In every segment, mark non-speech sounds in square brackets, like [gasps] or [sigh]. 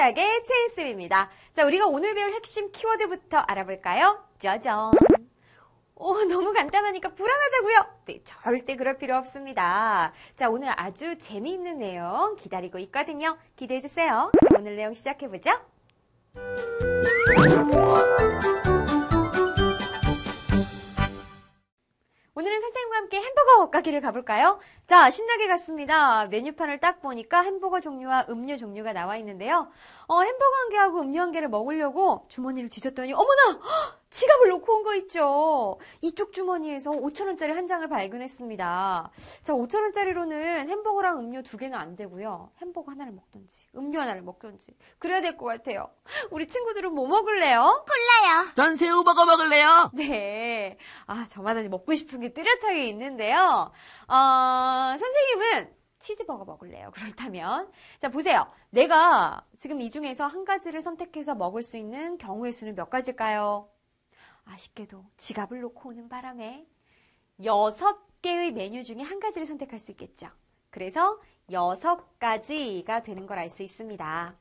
스무하게 체이스입니다. 자, 우리가 오늘 배울 핵심 키워드부터 알아볼까요? 짜잔. 오, 너무 간단하니까 불안하다고요? 네, 절대 그럴 필요 없습니다. 자, 오늘 아주 재미있는 내용 기다리고 있거든요. 기대해 주세요. 오늘 내용 시작해 보죠. 오늘은 선생님과 함께 햄버거 가게를 가볼까요? 자, 신나게 갔습니다. 메뉴판을 딱 보니까 햄버거 종류와 음료 종류가 나와 있는데요. 어, 햄버거 한 개하고 음료 한 개를 먹으려고 주머니를 뒤졌더니 어머나! [gasps] 지갑을 놓고 온 거 있죠. 이쪽 주머니에서 5천원짜리 한 장을 발견했습니다. 자, 5천원짜리로는 햄버거랑 음료 두 개는 안 되고요. 햄버거 하나를 먹든지, 음료 하나를 먹든지. 그래야 될 것 같아요. 우리 친구들은 뭐 먹을래요? 콜라요. 전 새우버거 먹을래요. 네. 아, 저마다 먹고 싶은 게 뚜렷하게 있는데요. 어... 선생님은 치즈버거 먹을래요. [laughs] 그렇다면. 자, 보세요. 내가 지금 이 중에서 한 가지를 선택해서 먹을 수 있는 경우의 수는 몇 가지일까요? 아쉽게도 지갑을 놓고 오는 바람에 여섯 개의 메뉴 중에 한 가지를 선택할 수 있겠죠. 그래서 여섯 가지가 되는 걸 알 수 있습니다.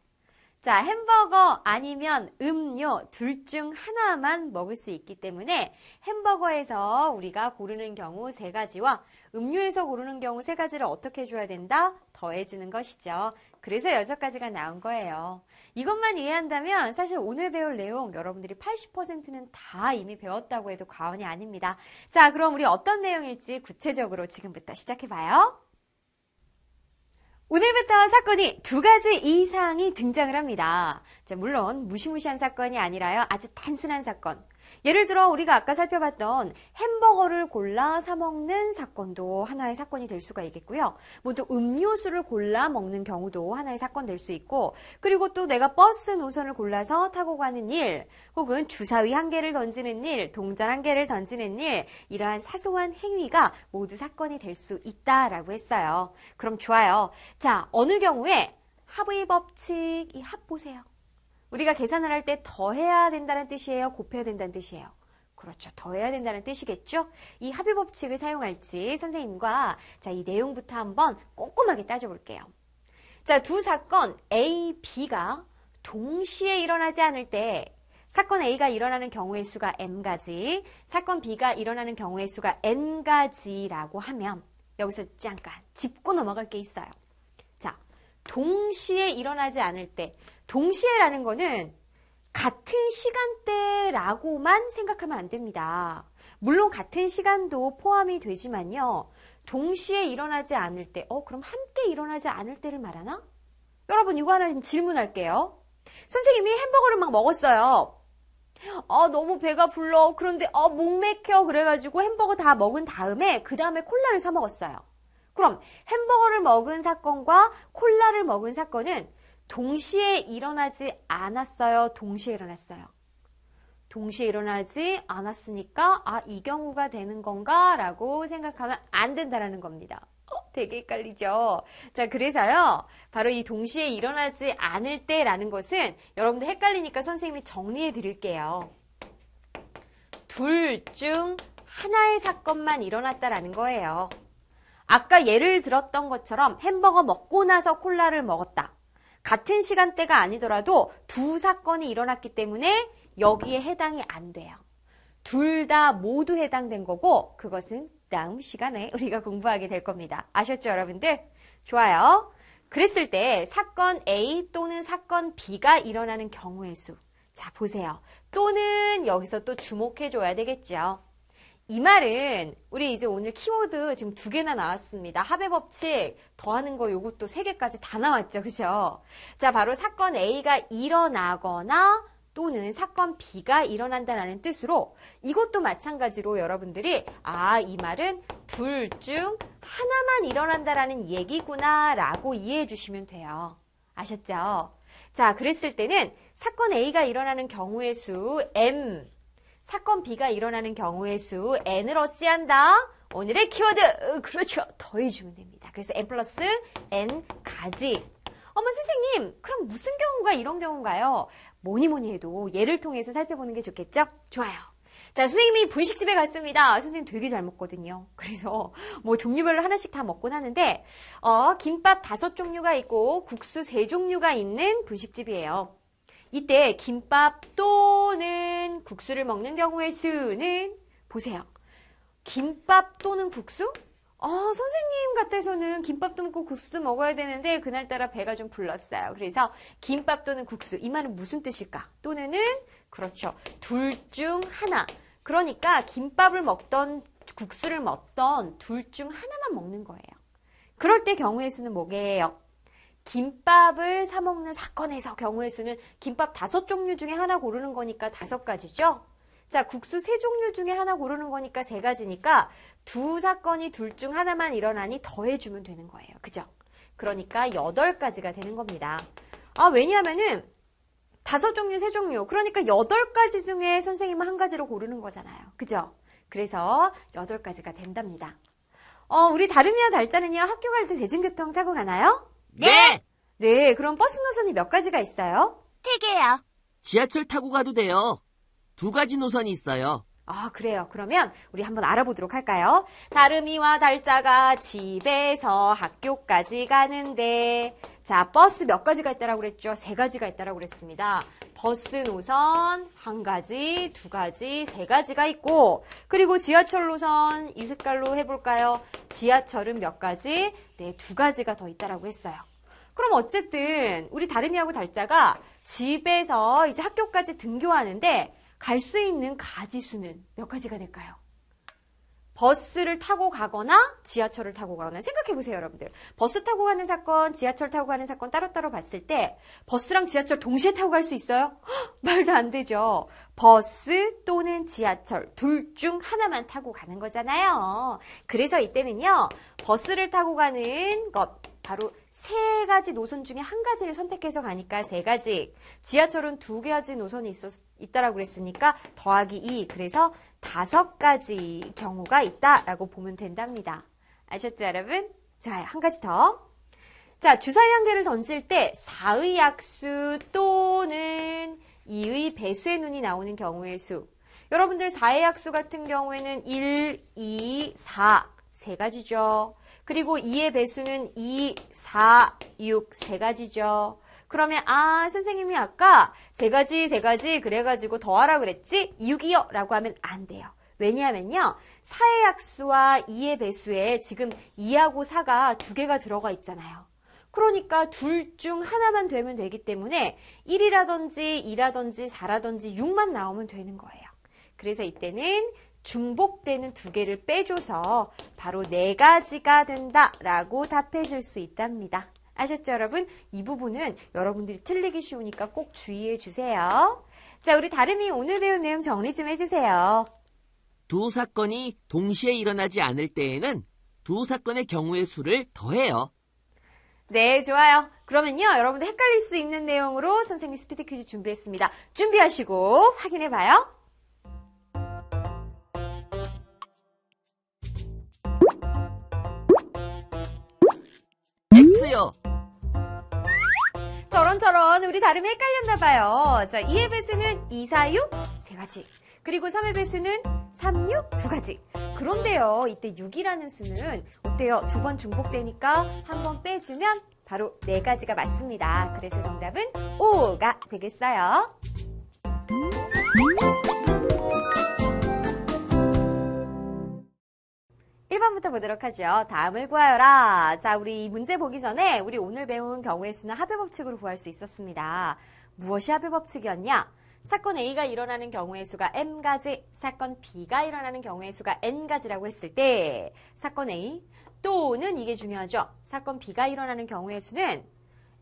자, 햄버거 아니면 음료 둘 중 하나만 먹을 수 있기 때문에 햄버거에서 우리가 고르는 경우 세 가지와 음료에서 고르는 경우 세 가지를 어떻게 줘야 된다? 더해지는 것이죠. 그래서 여섯 가지가 나온 거예요. 이것만 이해한다면 사실 오늘 배울 내용 여러분들이 80%는 다 이미 배웠다고 해도 과언이 아닙니다. 자, 그럼 우리 어떤 내용일지 구체적으로 지금부터 시작해봐요. 오늘부터 사건이 두 가지 이상이 등장을 합니다. 자, 물론 무시무시한 사건이 아니라요. 아주 단순한 사건. 예를 들어 우리가 아까 살펴봤던 햄버거를 골라 사먹는 사건도 하나의 사건이 될 수가 있겠고요. 모두 음료수를 골라 먹는 경우도 하나의 사건 될 수 있고, 그리고 또 내가 버스 노선을 골라서 타고 가는 일, 혹은 주사위 한 개를 던지는 일, 동전 한 개를 던지는 일, 이러한 사소한 행위가 모두 사건이 될 수 있다라고 했어요. 그럼 좋아요. 자, 어느 경우에 합의 법칙, 이 합 보세요. 우리가 계산을 할 때 더해야 된다는 뜻이에요? 곱해야 된다는 뜻이에요? 그렇죠. 더해야 된다는 뜻이겠죠? 이 합의 법칙을 사용할지 선생님과 자, 이 내용부터 한번 꼼꼼하게 따져볼게요. 자, 두 사건 A, B가 동시에 일어나지 않을 때 사건 A가 일어나는 경우의 수가 M가지, 사건 B가 일어나는 경우의 수가 N가지라고 하면 여기서 잠깐 짚고 넘어갈 게 있어요. 자, 동시에 일어나지 않을 때 동시에라는 거는 같은 시간대라고만 생각하면 안 됩니다. 물론 같은 시간도 포함이 되지만요. 동시에 일어나지 않을 때, 어, 그럼 함께 일어나지 않을 때를 말하나? 여러분, 이거 하나 질문할게요. 선생님이 햄버거를 막 먹었어요. 어, 너무 배가 불러. 그런데, 어, 목맥혀. 그래가지고 햄버거 다 먹은 다음에, 그 다음에 콜라를 사먹었어요. 그럼 햄버거를 먹은 사건과 콜라를 먹은 사건은 동시에 일어나지 않았어요. 동시에 일어났어요. 동시에 일어나지 않았으니까 아, 이 경우가 되는 건가? 라고 생각하면 안 된다라는 겁니다. 어, 되게 헷갈리죠? 자, 그래서요. 바로 이 동시에 일어나지 않을 때라는 것은 여러분들 헷갈리니까 선생님이 정리해 드릴게요. 둘 중 하나의 사건만 일어났다라는 거예요. 아까 예를 들었던 것처럼 햄버거 먹고 나서 콜라를 먹었다. 같은 시간대가 아니더라도 두 사건이 일어났기 때문에 여기에 해당이 안 돼요. 둘 다 모두 해당된 거고 그것은 다음 시간에 [laughs] 우리가 공부하게 될 겁니다. 아셨죠, 여러분들? 좋아요. 그랬을 때 사건 A 또는 사건 B가 일어나는 경우의 수. 자, 보세요. 또는 여기서 또 주목해 줘야 되겠죠. 이 말은 우리 이제 오늘 키워드 지금 두 개나 나왔습니다. 합의 법칙 더하는 거 요것도 세 개까지 다 나왔죠. 그죠? 자, 바로 사건 A가 일어나거나 또는 사건 B가 일어난다라는 뜻으로 이것도 마찬가지로 여러분들이 아, 이 말은 둘 중 하나만 일어난다라는 얘기구나라고 이해해 주시면 돼요. 아셨죠? 자, 그랬을 때는 사건 A가 일어나는 경우의 수 m 사건 B가 일어나는 경우의 수 n을 어찌한다? 오늘의 키워드 그렇죠 더해주면 됩니다. 그래서 n 플러스 n 가지 어머 선생님 그럼 무슨 경우가 이런 경우인가요? 뭐니 뭐니 해도 얘를 통해서 살펴보는 게 좋겠죠? 좋아요. 자, 선생님이 분식집에 갔습니다. 선생님 되게 잘 먹거든요. 그래서 뭐 종류별로 하나씩 다 먹곤 하는데, 어, 김밥 다섯 종류가 있고 국수 세 종류가 있는 분식집이에요. 이때 김밥 또는 국수를 먹는 경우의 수는 보세요. 김밥 또는 국수? 어, 선생님 같아서는 김밥도 먹고 국수도 먹어야 되는데 그날따라 배가 좀 불렀어요. 그래서 김밥 또는 국수 이 말은 무슨 뜻일까? 또는은 그렇죠. 둘 중 하나. 그러니까 김밥을 먹던 국수를 먹던 둘 중 하나만 먹는 거예요. 그럴 때 경우의 수는 뭐게요? 김밥을 사 먹는 사건에서 경우의 수는 김밥 다섯 종류 중에 하나 고르는 거니까 다섯 가지죠. 자, 국수 세 종류 중에 하나 고르는 거니까 세 가지니까 두 사건이 둘 중 하나만 일어나니 더해주면 되는 거예요. 그죠? 그러니까 여덟 가지가 되는 겁니다. 아, 왜냐하면은 다섯 종류, 세 종류. 그러니까 여덟 가지 중에 선생님은 한 가지로 고르는 거잖아요. 그죠? 그래서 여덟 가지가 된답니다. 어, 우리 다름이나 달자는요, 학교 갈 때 대중교통 타고 가나요? 네! 네! 네, 그럼 버스 노선이 몇 가지가 있어요? 세 개요. 지하철 타고 가도 돼요. 두 가지 노선이 있어요. 아, 그래요. 그러면 우리 한번 알아보도록 할까요? 다름이와 달자가 집에서 학교까지 가는데 자, 버스 몇 가지가 있다라고 그랬죠? 세 가지가 있다라고 그랬습니다. 버스 노선 한 가지, 두 가지, 세 가지가 있고 그리고 지하철 노선 이 색깔로 해볼까요? 지하철은 몇 가지? 네, 두 가지가 더 있다라고 했어요. 그럼 어쨌든 우리 다름이하고 달자가 집에서 이제 학교까지 등교하는데 갈 수 있는 가지 수는 몇 가지가 될까요? 버스를 타고 가거나 지하철을 타고 가거나 생각해 보세요, 여러분들. 버스 타고 가는 사건, 지하철 타고 가는 사건 따로따로 봤을 때 버스랑 지하철 동시에 타고 갈 수 있어요? 헉, 말도 안 되죠. 버스 또는 지하철 둘 중 하나만 타고 가는 거잖아요. 그래서 이때는요. 버스를 타고 가는 것 바로 세 가지 노선 중에 한 가지를 선택해서 가니까 세 가지. 지하철은 두 가지 노선이 있었, 있다라고 그랬으니까 더하기 2. 그래서 다섯 가지 경우가 있다라고 보면 된답니다. 아셨죠, 여러분? 자, 한 가지 더. 자, 주사위 한 개를 던질 때 4의 약수 또는 2의 배수의 눈이 나오는 경우의 수. 여러분들 4의 약수 같은 경우에는 1, 2, 4. 세 가지죠. 그리고 2의 배수는 2, 4, 6 3 가지죠. 그러면 아 선생님이 아까 세 가지 세 가지 그래가지고 더하라 그랬지 6이요 라고 하면 안 돼요. 왜냐하면요. 4의 약수와 2의 배수에 지금 2하고 4가 두 개가 들어가 있잖아요. 그러니까 둘 중 하나만 되면 되기 때문에 1이라든지 2라든지 4라든지 6만 나오면 되는 거예요. 그래서 이때는 중복되는 두 개를 빼줘서 바로 네 가지가 된다라고 답해 줄수 있답니다. 아셨죠, 여러분? 이 부분은 여러분들이 틀리기 쉬우니까 꼭 주의해 주세요. 자, 우리 다름이 오늘 배운 내용 정리 좀 해주세요. 두 사건이 동시에 일어나지 않을 때에는 두 사건의 경우의 수를 더해요. 네, 좋아요. 그러면요, 여러분들 헷갈릴 수 있는 내용으로 선생님 스피드 퀴즈 준비했습니다. 준비하시고 확인해봐요. 저런저런 우리 다름 이 헷갈렸나봐요. 자, 2의 배수는 2, 4, 6, 세가지 그리고 3의 배수는 3, 6, 두가지 그런데요, 이때 6이라는 수는 어때요? 두 번 중복되니까 한 번 빼주면 바로 네가지가 맞습니다. 그래서 정답은 5가 되겠어요. 1번부터 보도록 하죠. 다음을 구하여라. 자, 우리 이 문제 보기 전에 우리 오늘 배운 경우의 수는 합의 법칙으로 구할 수 있었습니다. 무엇이 합의 법칙이었냐? 사건 A가 일어나는 경우의 수가 m가지, 사건 B가 일어나는 경우의 수가 n가지라고 했을 때 사건 A 또는 이게 중요하죠. 사건 B가 일어나는 경우의 수는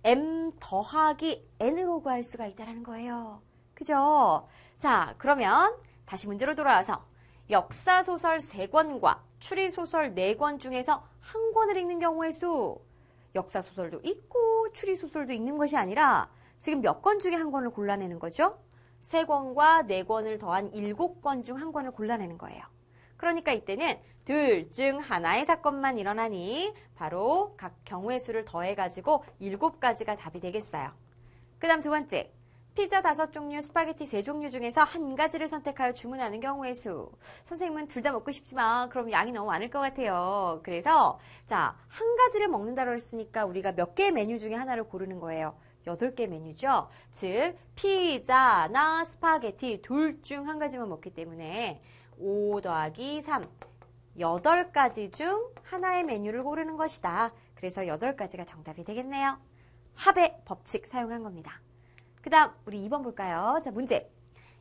m 더하기 n으로 구할 수가 있다는 거예요. 그죠? 자, 그러면 다시 문제로 돌아와서 역사소설 3권과 추리소설 4권 중에서 한 권을 읽는 경우의 수. 역사소설도 있고 추리소설도 읽는 것이 아니라 지금 몇 권 중에 한 권을 골라내는 거죠? 3권과 4권을 더한 7권 중 한 권을 골라내는 거예요. 그러니까 이때는 둘 중 하나의 사건만 일어나니 바로 각 경우의 수를 더해가지고 7가지가 답이 되겠어요. 그 다음 두 번째, 피자 다섯 종류, 스파게티 세 종류 중에서 한 가지를 선택하여 주문하는 경우의 수. 선생님은 둘 다 먹고 싶지만 그럼 양이 너무 많을 것 같아요. 그래서 자, 한 가지를 먹는다고 했으니까 우리가 몇 개의 메뉴 중에 하나를 고르는 거예요. 여덟 개 메뉴죠. 즉 피자나 스파게티 둘 중 한 가지만 먹기 때문에 5 더하기 3 여덟 가지중 하나의 메뉴를 고르는 것이다. 그래서 여덟 가지가 정답이 되겠네요. 합의 법칙 사용한 겁니다. 그 다음 우리 2번 볼까요? 자 문제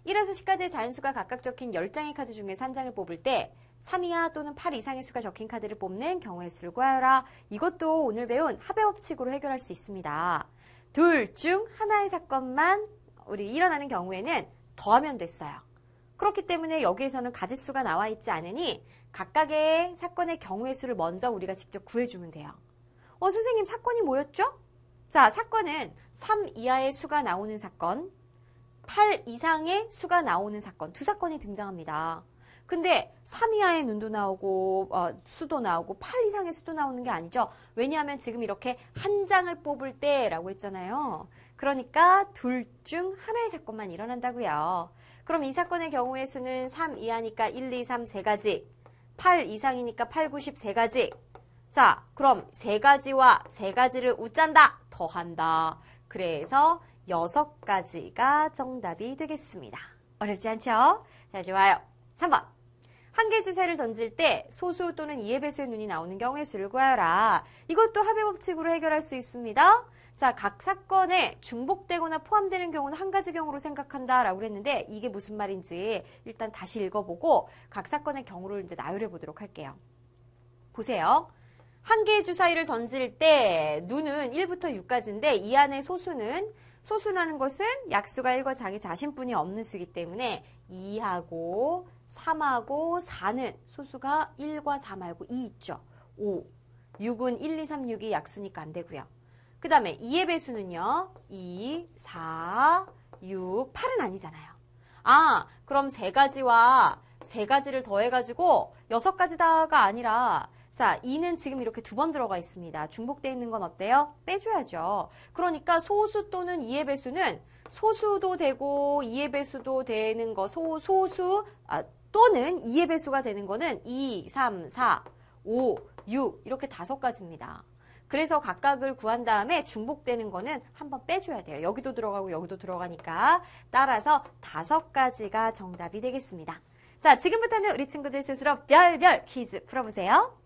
1에서 10까지의 자연수가 각각 적힌 10장의 카드 중에3 장을 뽑을 때 3이하 또는 8 이상의 수가 적힌 카드를 뽑는 경우의 수를 구하라. 이것도 오늘 배운 합의 법칙으로 해결할 수 있습니다. 둘 중 하나의 사건만 우리 일어나는 경우에는 더하면 됐어요. 그렇기 때문에 여기에서는 가짓수가 나와 있지 않으니 각각의 사건의 경우의 수를 먼저 우리가 직접 구해주면 돼요. 어, 선생님, 사건이 뭐였죠? 자, 사건은 3 이하의 수가 나오는 사건, 8 이상의 수가 나오는 사건 두 사건이 등장합니다. 근데 3 이하의 눈도 나오고 어, 수도 나오고 8 이상의 수도 나오는 게 아니죠. 왜냐하면 지금 이렇게 한 장을 뽑을 때라고 했잖아요. 그러니까 둘 중 하나의 사건만 일어난다고요. 그럼 이 사건의 경우의 수는 3 이하니까 1, 2, 3 3가지, 8 이상이니까 8, 9, 10 3가지. 자, 그럼 3가지와 3가지를 웃잔다, 더한다. 그래서 여섯 가지가 정답이 되겠습니다. 어렵지 않죠? 자, 좋아요. 3번. 한 개 주제를 던질 때 소수 또는 이해배수의 눈이 나오는 경우의 수를 구하여라. 이것도 합의 법칙으로 해결할 수 있습니다. 자, 각 사건에 중복되거나 포함되는 경우는 한 가지 경우로 생각한다 라고 그랬는데 이게 무슨 말인지 일단 다시 읽어보고 각 사건의 경우를 이제 나열해 보도록 할게요. 보세요. 한 개의 주사위를 던질 때 눈은 1부터 6까지인데 이 안에 소수는 소수라는 것은 약수가 1과 자기 자신뿐이 없는 수이기 때문에 2하고 3하고 4는 소수가 1과 4 말고 2 있죠. 5, 6은 1, 2, 3, 6이 약수니까 안 되고요. 그 다음에 2의 배수는요. 2, 4, 6, 8은 아니잖아요. 아, 그럼 3가지와 3가지를 더해가지고 6가지다가 아니라 자, 2는 지금 이렇게 두 번 들어가 있습니다. 중복되어 있는 건 어때요? 빼줘야죠. 그러니까 소수 또는 2의 배수는 소수도 되고 2의 배수도 되는 거, 소, 소수 아, 또는 2의 배수가 되는 거는 2, 3, 4, 5, 6 이렇게 다섯 가지입니다. 그래서 각각을 구한 다음에 중복되는 거는 한번 빼줘야 돼요. 여기도 들어가고 여기도 들어가니까 따라서 다섯 가지가 정답이 되겠습니다. 자, 지금부터는 우리 친구들 스스로 별별 퀴즈 풀어보세요.